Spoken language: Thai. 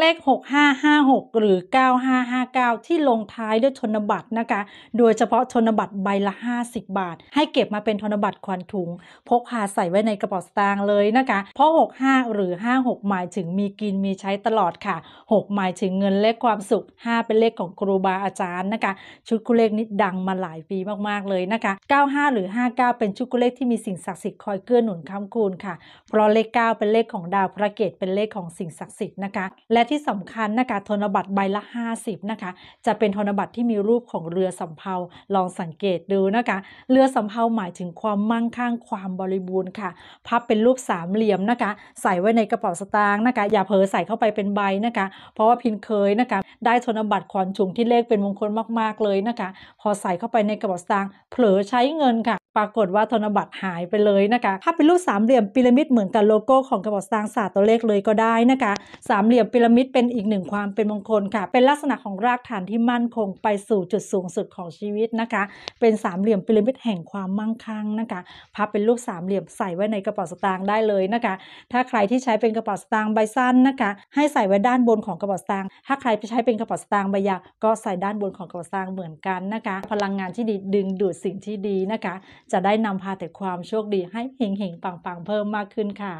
เลข 6556 หรือ 9559 ที่ลงท้ายด้วยธนบัตรนะคะ โดยเฉพาะธนบัตรใบละ 50 บาท ให้เก็บมาเป็นธนบัตรควันถุง พกพาใส่ไว้ในกระเป๋าสตางค์เลยนะคะ เพราะ 65 หรือ 56 หมายถึงมีกินมีใช้ตลอดค่ะ 6 หมายถึงเงินเลขความสุข 5 เป็นเลขของครูบาอาจารย์นะคะ ชุดกุเลขนี้ดังมาหลายปีมากๆเลยนะคะ 95 หรือ59 เป็นชุดกุเลขที่มีสิ่งศักดิ์สิทธิ์คอยเกื้อหนุนค้ำคูณค่ะเพราะเลข9เป็นเลขของดาวพระเกตเป็นเลขของสิ่งศักดิ์สิทธิ์นะคะและและที่สำคัญนะคะธนบัตรใบละ 50นะคะจะเป็นธนบัตรที่มีรูปของเรือสำเภาลองสังเกตดูนะคะเรือสำเภาหมายถึงความมั่งคั่งความบริบูรณ์ค่ะพับเป็นรูปสามเหลี่ยมนะคะใส่ไว้ในกระเป๋าสตางค์นะคะ อย่าเผลอใส่เข้าไปเป็นใบนะคะ เพราะว่าพินเคยนะคะ ได้ธนบัตรขอนชุงที่เลขเป็นมงคลมากๆเลยนะคะ พอใส่เข้าไปในกระเป๋าสตางค์เผลอใช้เงินค่ะปรากฏว่าธนบัตรหายไปเลยนะคะถ้าเป็นรูปสามเหลี่ยมพีระมิดเหมือนกับโลโก้ของกระบอกสตางค์ศาสตร์ตัวเลขเลยก็ได้นะคะ สามเหลี่ยมพีระมิดเป็นอีกหนึ่งความเป็นมงคลค่ะ เป็นลักษณะของรากฐานที่มั่นคง ไปสู่จุดสูงสุดของชีวิตนะคะ เป็นสามเหลี่ยมพีระมิดแห่งความมั่งคั่งนะคะพับเป็นรูปสามเหลี่ยมใส่ไว้ในกระเป๋าสตางค์ได้เลยนะคะ ถ้าใครที่ใช้เป็นกระเป๋าสตางค์ใบสั้นนะคะให้ใส่ไว้ด้านบนของกระเป๋าสตางค์ ถ้าใครไปใช้เป็นกระเป๋าสตางค์ใบยาวก็ใส่ด้านบนของกระเป๋าสตางค์เหมือนกันนะคะ พลังงานที่ดีดึงดูดสิ่งที่ดีนะคะจะได้นำพาแต่ความโชคดีให้เฮงๆปังๆ เพิ่มมากขึ้นค่ะ